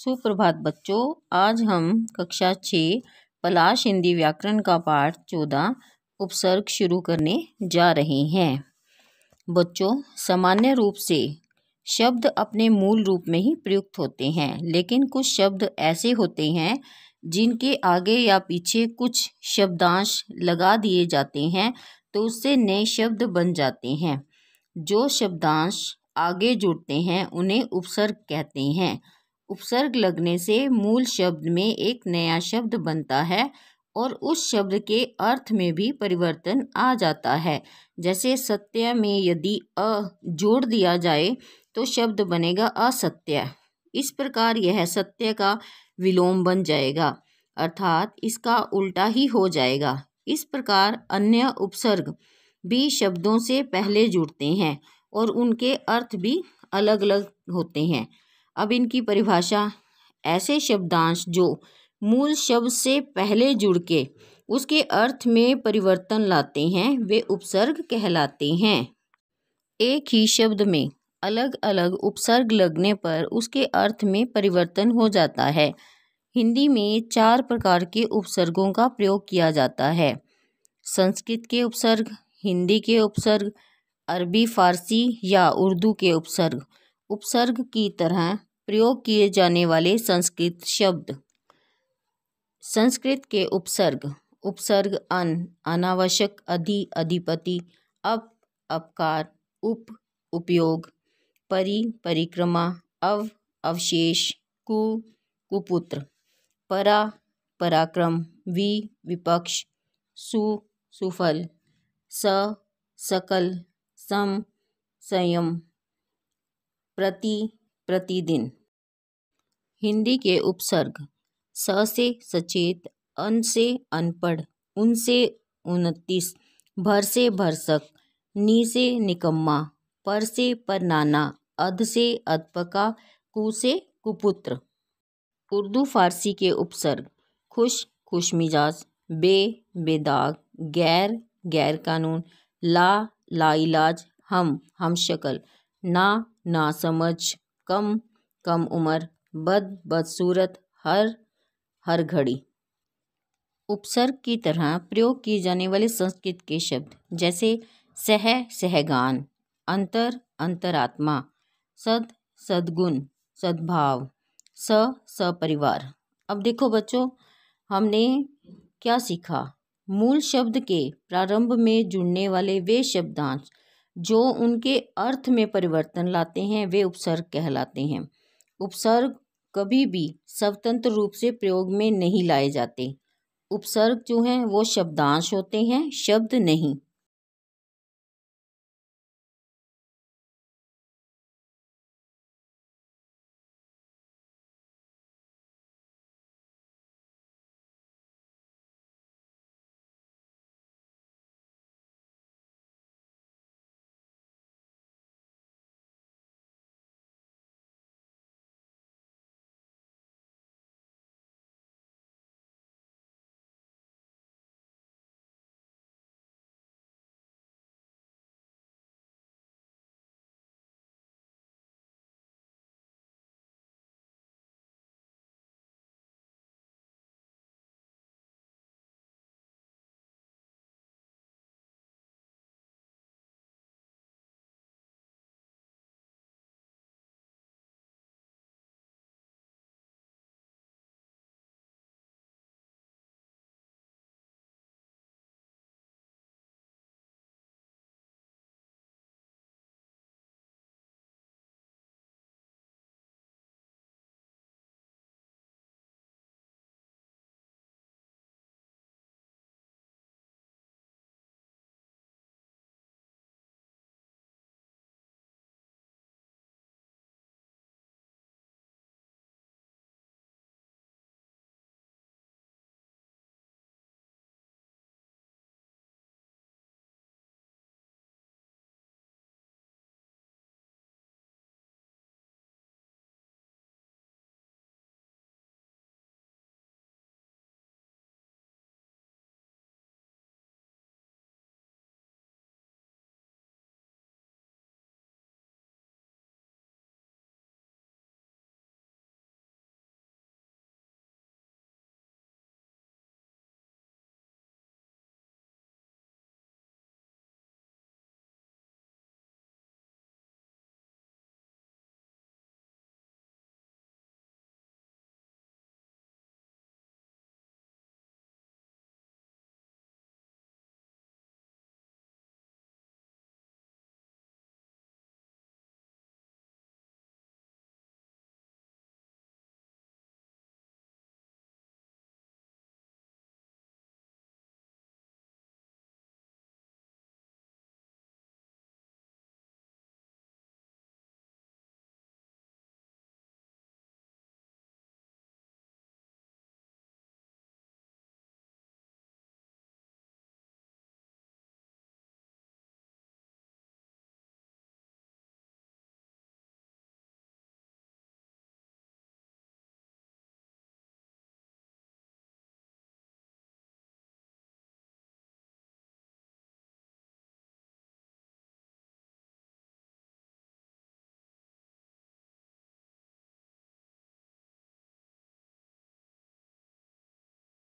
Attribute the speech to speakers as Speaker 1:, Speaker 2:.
Speaker 1: सुप्रभात बच्चों आज हम कक्षा छः पलाश हिंदी व्याकरण का पाठ चौदह उपसर्ग शुरू करने जा रहे हैं बच्चों सामान्य रूप से शब्द अपने मूल रूप में ही प्रयुक्त होते हैं लेकिन कुछ शब्द ऐसे होते हैं जिनके आगे या पीछे कुछ शब्दांश लगा दिए जाते हैं तो उससे नए शब्द बन जाते हैं जो शब्दांश आगे जुड़ते हैं उन्हें उपसर्ग कहते हैं उपसर्ग लगने से मूल शब्द में एक नया शब्द बनता है और उस शब्द के अर्थ में भी परिवर्तन आ जाता है जैसे सत्य में यदि अ जोड़ दिया जाए तो शब्द बनेगा असत्य इस प्रकार यह सत्य का विलोम बन जाएगा अर्थात इसका उल्टा ही हो जाएगा इस प्रकार अन्य उपसर्ग भी शब्दों से पहले जुड़ते हैं और उनके अर्थ भी अलग अलग होते हैं अब इनकी परिभाषा ऐसे शब्दांश जो मूल शब्द से पहले जुड़ के उसके अर्थ में परिवर्तन लाते हैं वे उपसर्ग कहलाते हैं एक ही शब्द में अलग अलग उपसर्ग लगने पर उसके अर्थ में परिवर्तन हो जाता है हिंदी में चार प्रकार के उपसर्गों का प्रयोग किया जाता है संस्कृत के उपसर्ग हिंदी के उपसर्ग अरबी फारसी या उर्दू के उपसर्ग उपसर्ग की तरह प्रयोग किए जाने वाले संस्कृत शब्द संस्कृत के उपसर्ग उपसर्ग अन अनावश्यक अधि अधिपति अप अपकार उप उपयोग परि परिक्रमा अव अवशेष कु कुपुत्र परा पराक्रम वि विपक्ष सु सुफल स सकल सम संयम प्रति प्रतिदिन हिंदी के उपसर्ग स से सचेत अन से अनपढ़ उन से उनतीस भर से भरसक नी से निकम्मा पर से पर नाना अध से अधपका कु से कुपुत्र उर्दू फारसी के उपसर्ग खुश खुश मिजाज बे बेदाग गैर गैर कानून ला लाइलाज हम हम शक्ल ना ना समझ कम कम उम्र बद बदसूरत हर हर घड़ी उपसर्ग की तरह प्रयोग किए जाने वाले संस्कृत के शब्द जैसे सह सहगान अंतर अंतरात्मा सद सदगुण सद्भाव स सपरिवार अब देखो बच्चों हमने क्या सीखा मूल शब्द के प्रारंभ में जुड़ने वाले वे शब्दांश जो उनके अर्थ में परिवर्तन लाते हैं वे उपसर्ग कहलाते हैं उपसर्ग कभी भी स्वतंत्र रूप से प्रयोग में नहीं लाए जाते उपसर्ग जो हैं वो शब्दांश होते हैं शब्द नहीं